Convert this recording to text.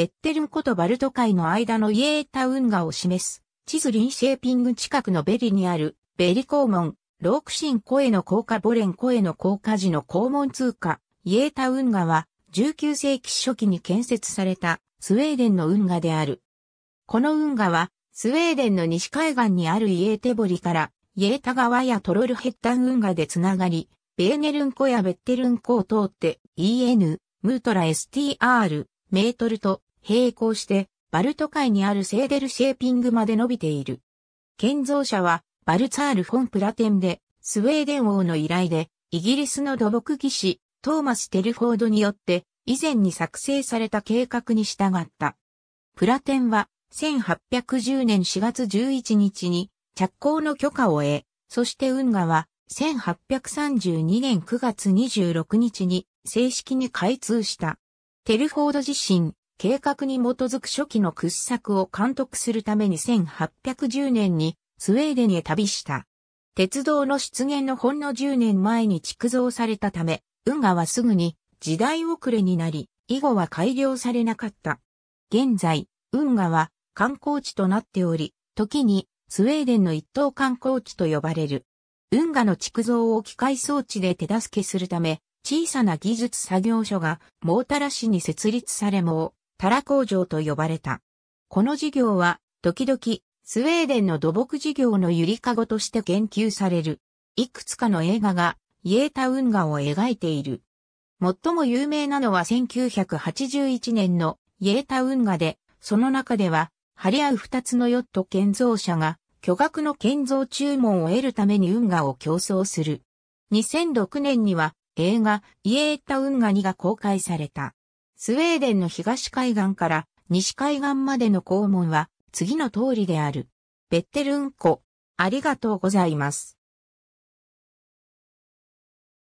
ベッテルンことバルト海の間のイエータ運河を示す、地図リンシェーピング近くのベリにある、ベリ肛門、ロークシン湖への降下ボレン湖への降下時の肛門通過、イエータ運河は、19世紀初期に建設された、スウェーデンの運河である。この運河は、スウェーデンの西海岸にあるイエーテボリから、イエータ川やトロルヘッタン運河でつながり、ベーネルン湖やベッテルン湖を通って、EN、ムートラ STR、メートルと並行して、バルト海にあるセーデルシェーピングまで伸びている。建造者は、バルツァール・フォン・プラテンで、スウェーデン王の依頼で、イギリスの土木技師、トーマス・テルフォードによって、以前に作成された計画に従った。プラテンは、1810年4月11日に、着工の許可を得、そして運河は、1832年9月26日に正式に開通した。テルフォード自身、計画に基づく初期の掘削を監督するために1810年にスウェーデンへ旅した。鉄道の出現のほんの10年前に築造されたため、運河はすぐに時代遅れになり、以後は改良されなかった。現在、運河は観光地となっており、時にスウェーデンの一等観光地と呼ばれる。運河の築造を機械装置で手助けするため、小さな技術作業所がモータラ市に設立されもタラ工場と呼ばれた。この事業は、時々、スウェーデンの土木事業のゆりかごとして研究される。いくつかの映画が、イエータ運河を描いている。最も有名なのは1981年のイエータ運河で、その中では、張り合う二つのヨット建造者が、巨額の建造注文を得るために運河を競争する。2006年には、映画、イエータ運河2が公開された。スウェーデンの東海岸から西海岸までの校門は次の通りである。ベッテルンコ、ありがとうございます。